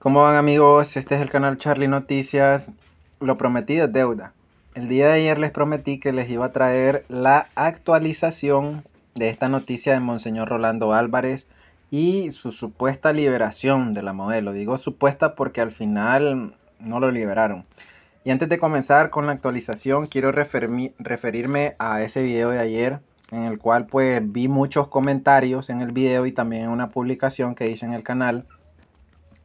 ¿Cómo van amigos? Este es el canal Charlie Noticias. Lo prometido es deuda. El día de ayer les prometí que les iba a traer la actualización de esta noticia de Monseñor Rolando Álvarez y su supuesta liberación de la modelo. Digo supuesta porque al final no lo liberaron. Y antes de comenzar con la actualización, quiero referirme a ese video de ayer en el cual pues vi muchos comentarios en el video y también en una publicación que hice en el canal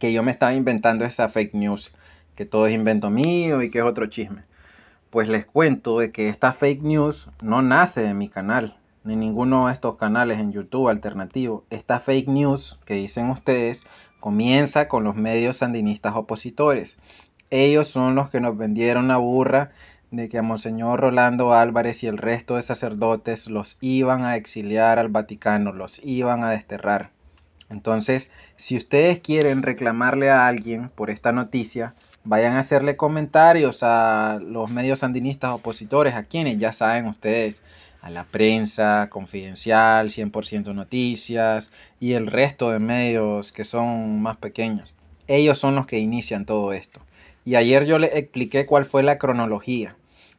que yo me estaba inventando esa fake news, que todo es invento mío y que es otro chisme. Pues les cuento de que esta fake news no nace de mi canal, ni ninguno de estos canales en YouTube alternativo. Esta fake news que dicen ustedes comienza con los medios sandinistas opositores. Ellos son los que nos vendieron la burra de que a Monseñor Rolando Álvarez y el resto de sacerdotes los iban a exiliar al Vaticano, los iban a desterrar. Entonces, si ustedes quieren reclamarle a alguien por esta noticia, vayan a hacerle comentarios a los medios sandinistas opositores, a quienes ya saben ustedes, a la prensa, Confidencial, 100% Noticias y el resto de medios que son más pequeños. Ellos son los que inician todo esto. Y ayer yo les expliqué cuál fue la cronología.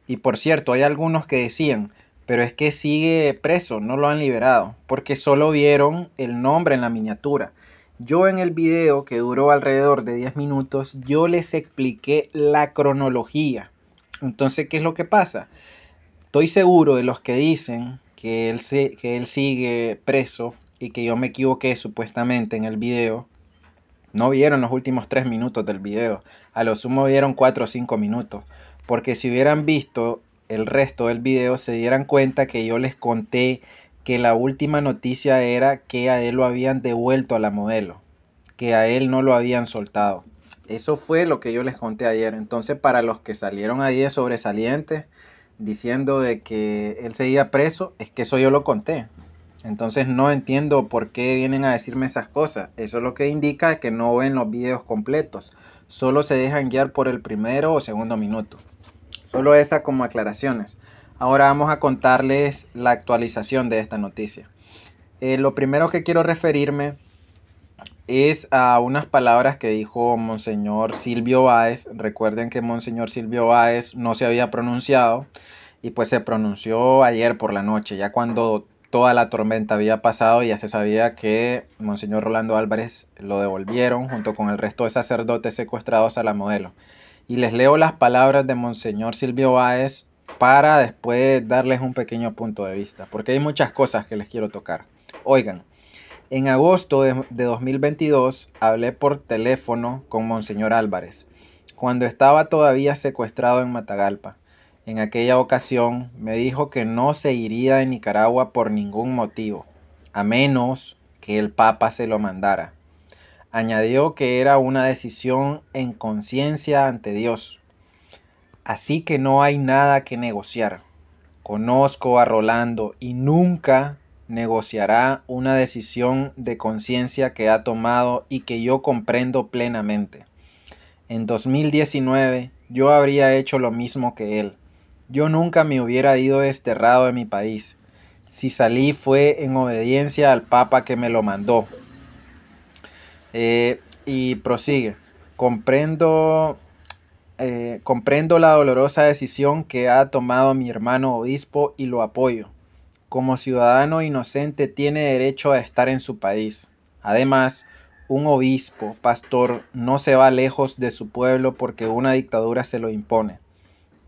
Y por cierto, hay algunos que decían, pero es que sigue preso, no lo han liberado, porque solo vieron el nombre en la miniatura. Yo en el video que duró alrededor de 10 minutos, yo les expliqué la cronología. Entonces, ¿qué es lo que pasa? Estoy seguro de los que dicen que él, que él sigue preso y que yo me equivoqué supuestamente en el video. No vieron los últimos 3 minutos del video. A lo sumo vieron 4 o 5 minutos. Porque si hubieran visto el resto del video se dieran cuenta que yo les conté que la última noticia era que a él lo habían devuelto a la modelo, que a él no lo habían soltado. Eso fue lo que yo les conté ayer. Entonces, para los que salieron ayer sobresalientes diciendo de que él seguía preso, es que eso yo lo conté. Entonces no entiendo por qué vienen a decirme esas cosas. Eso es lo que indica que no ven los videos completos. Solo se dejan guiar por el primero o segundo minuto. Solo esa como aclaraciones. Ahora vamos a contarles la actualización de esta noticia. Eh, lo primero que quiero referirme es a unas palabras que dijo Monseñor Silvio Báez. Recuerden que Monseñor Silvio Báez no se había pronunciado y pues se pronunció ayer por la noche, ya cuando toda la tormenta había pasado y ya se sabía que Monseñor Rolando Álvarez lo devolvieron junto con el resto de sacerdotes secuestrados a la modelo y les leo las palabras de Monseñor Silvio Báez para después darles un pequeño punto de vista, porque hay muchas cosas que les quiero tocar. Oigan, en agosto de 2022 hablé por teléfono con Monseñor Álvarez, cuando estaba todavía secuestrado en Matagalpa. En aquella ocasión me dijo que no se iría de Nicaragua por ningún motivo, a menos que el Papa se lo mandara. Añadió que era una decisión en conciencia ante Dios. Así que no hay nada que negociar. Conozco a Rolando y nunca negociará una decisión de conciencia que ha tomado y que yo comprendo plenamente. En 2019 yo habría hecho lo mismo que él. Yo nunca me hubiera ido desterrado de mi país. Si salí fue en obediencia al Papa que me lo mandó. Eh, y prosigue. Comprendo, eh, comprendo la dolorosa decisión que ha tomado mi hermano obispo y lo apoyo. Como ciudadano inocente tiene derecho a estar en su país. Además, un obispo, pastor, no se va lejos de su pueblo porque una dictadura se lo impone.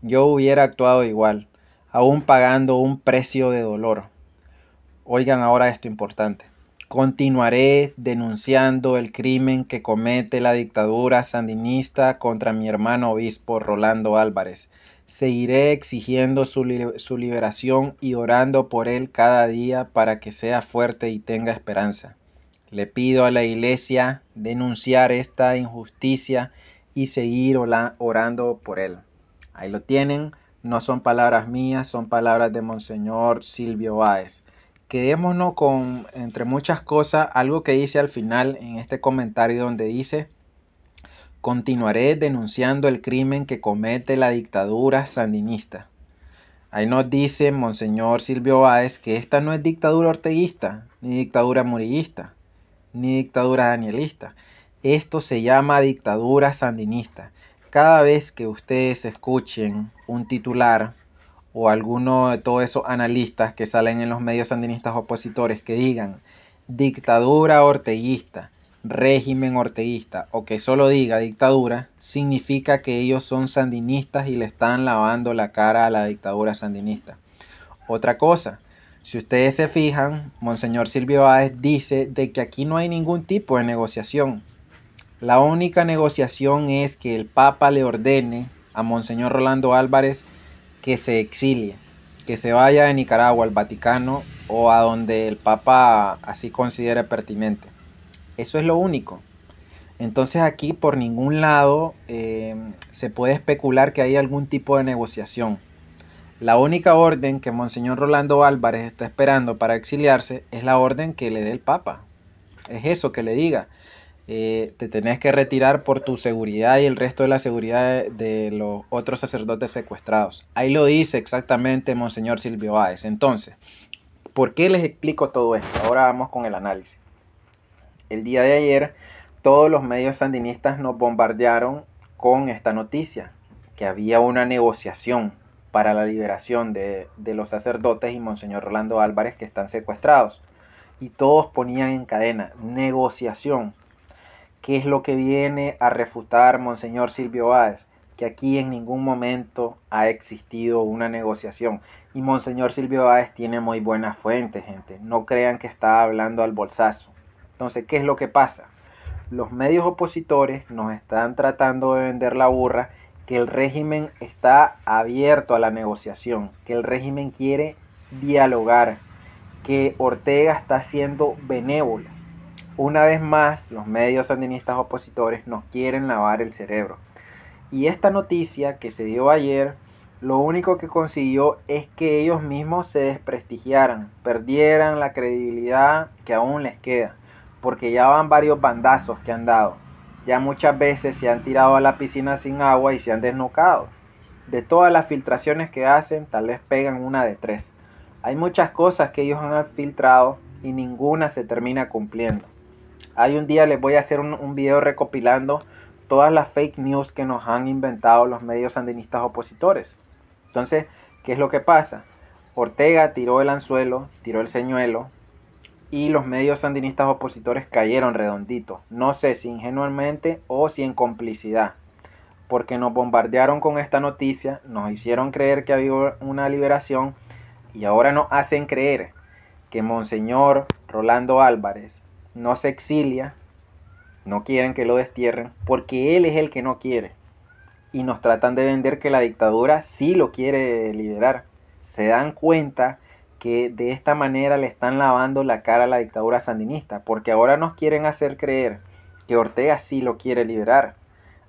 Yo hubiera actuado igual, aún pagando un precio de dolor. Oigan ahora esto importante. Continuaré denunciando el crimen que comete la dictadura sandinista contra mi hermano obispo Rolando Álvarez. Seguiré exigiendo su, liberación y orando por él cada día para que sea fuerte y tenga esperanza. Le pido a la Iglesia denunciar esta injusticia y seguir orando por él. Ahí lo tienen, no son palabras mías, son palabras de Monseñor Silvio Báez quedémonos con, entre muchas cosas, algo que dice al final en este comentario donde dice, continuaré denunciando el crimen que comete la dictadura sandinista. Ahí nos dice Monseñor Silvio Báez que esta no es dictadura orteguista, ni dictadura murillista, ni dictadura danielista. Esto se llama dictadura sandinista. Cada vez que ustedes escuchen un titular o alguno de todos esos analistas que salen en los medios sandinistas opositores que digan dictadura orteguista, régimen orteguista o que solo diga dictadura, significa que ellos son sandinistas y le están lavando la cara a la dictadura sandinista. Otra cosa, si ustedes se fijan, Monseñor Silvio Báez dice de que aquí no hay ningún tipo de negociación. La única negociación es que el Papa le ordene a Monseñor Rolando Álvarez que se exilie, que se vaya de Nicaragua al Vaticano o a donde el Papa así considere pertinente. Eso es lo único. Entonces aquí por ningún lado eh, se puede especular que hay algún tipo de negociación. La única orden que Monseñor Rolando Álvarez está esperando para exiliarse es la orden que le dé el Papa. Es eso que le diga. Eh, te tenés que retirar por tu seguridad y el resto de la seguridad de, los otros sacerdotes secuestrados. Ahí lo dice exactamente Monseñor Silvio Báez. Entonces, ¿por qué les explico todo esto? Ahora vamos con el análisis. El día de ayer, todos los medios sandinistas nos bombardearon con esta noticia, que había una negociación para la liberación de, de, los sacerdotes y Monseñor Rolando Álvarez que están secuestrados. Y todos ponían en cadena negociación qué es lo que viene a refutar Monseñor Silvio Báez, que aquí en ningún momento ha existido una negociación. Y Monseñor Silvio Báez tiene muy buenas fuentes, gente. No crean que está hablando al bolsazo. Entonces, ¿qué es lo que pasa? Los medios opositores nos están tratando de vender la burra que el régimen está abierto a la negociación, que el régimen quiere dialogar, que Ortega está siendo benévola. Una vez más, los medios sandinistas opositores nos quieren lavar el cerebro. Y esta noticia que se dio ayer, lo único que consiguió es que ellos mismos se desprestigiaran, perdieran la credibilidad que aún les queda, porque ya van varios bandazos que han dado. Ya muchas veces se han tirado a la piscina sin agua y se han desnucado. De todas las filtraciones que hacen, tal vez pegan una de tres. Hay muchas cosas que ellos han filtrado y ninguna se termina cumpliendo. Hay un día les voy a hacer un, un video recopilando todas las fake news que nos han inventado los medios sandinistas opositores. Entonces, ¿qué es lo que pasa? Ortega tiró el anzuelo, tiró el señuelo y los medios sandinistas opositores cayeron redonditos. No sé si ingenuamente o si en complicidad, porque nos bombardearon con esta noticia, nos hicieron creer que había una liberación y ahora nos hacen creer que Monseñor Rolando Álvarez no se exilia, no quieren que lo destierren, porque él es el que no quiere. Y nos tratan de vender que la dictadura sí lo quiere liberar. Se dan cuenta que de esta manera le están lavando la cara a la dictadura sandinista, porque ahora nos quieren hacer creer que Ortega sí lo quiere liberar,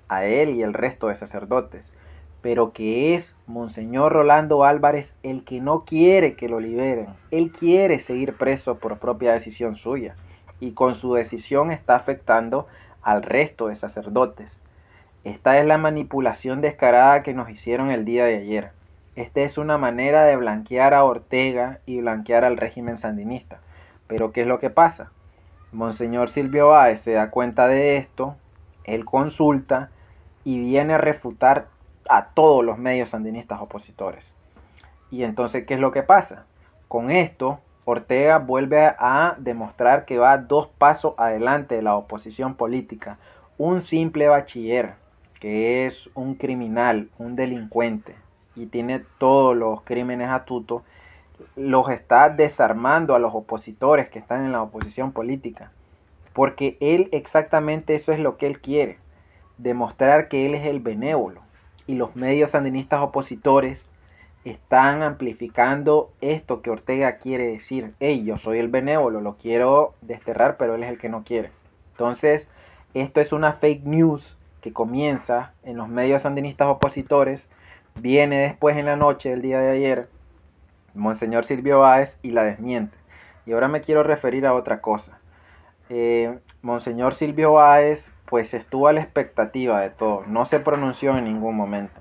a él y el resto de sacerdotes, pero que es Monseñor Rolando Álvarez el que no quiere que lo liberen, él quiere seguir preso por propia decisión suya y con su decisión está afectando al resto de sacerdotes. Esta es la manipulación descarada que nos hicieron el día de ayer. Esta es una manera de blanquear a Ortega y blanquear al régimen sandinista. Pero ¿qué es lo que pasa? Monseñor Silvio Báez se da cuenta de esto, él consulta y viene a refutar a todos los medios sandinistas opositores. Y entonces, ¿qué es lo que pasa? Con esto, Ortega vuelve a demostrar que va dos pasos adelante de la oposición política. Un simple bachiller, que es un criminal, un delincuente, y tiene todos los crímenes atutos, los está desarmando a los opositores que están en la oposición política. Porque él exactamente eso es lo que él quiere, demostrar que él es el benévolo. Y los medios sandinistas opositores están amplificando esto que Ortega quiere decir. Hey, yo soy el benévolo, lo quiero desterrar, pero él es el que no quiere. Entonces, esto es una fake news que comienza en los medios sandinistas opositores, viene después en la noche del día de ayer, Monseñor Silvio Báez y la desmiente. Y ahora me quiero referir a otra cosa. Eh, Monseñor Silvio Báez pues estuvo a la expectativa de todo, no se pronunció en ningún momento.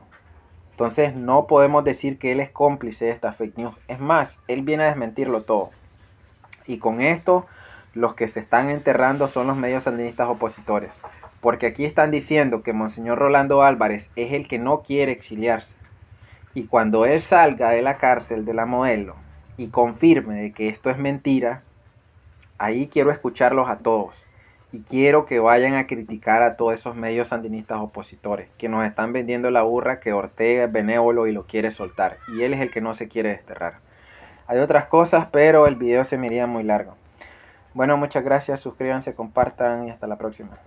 Entonces no podemos decir que él es cómplice de esta fake news. Es más, él viene a desmentirlo todo. Y con esto los que se están enterrando son los medios sandinistas opositores. Porque aquí están diciendo que Monseñor Rolando Álvarez es el que no quiere exiliarse. Y cuando él salga de la cárcel de la modelo y confirme que esto es mentira, ahí quiero escucharlos a todos. Y quiero que vayan a criticar a todos esos medios sandinistas opositores que nos están vendiendo la burra que Ortega es benévolo y lo quiere soltar. Y él es el que no se quiere desterrar. Hay otras cosas, pero el video se me muy largo. Bueno, muchas gracias, suscríbanse, compartan y hasta la próxima.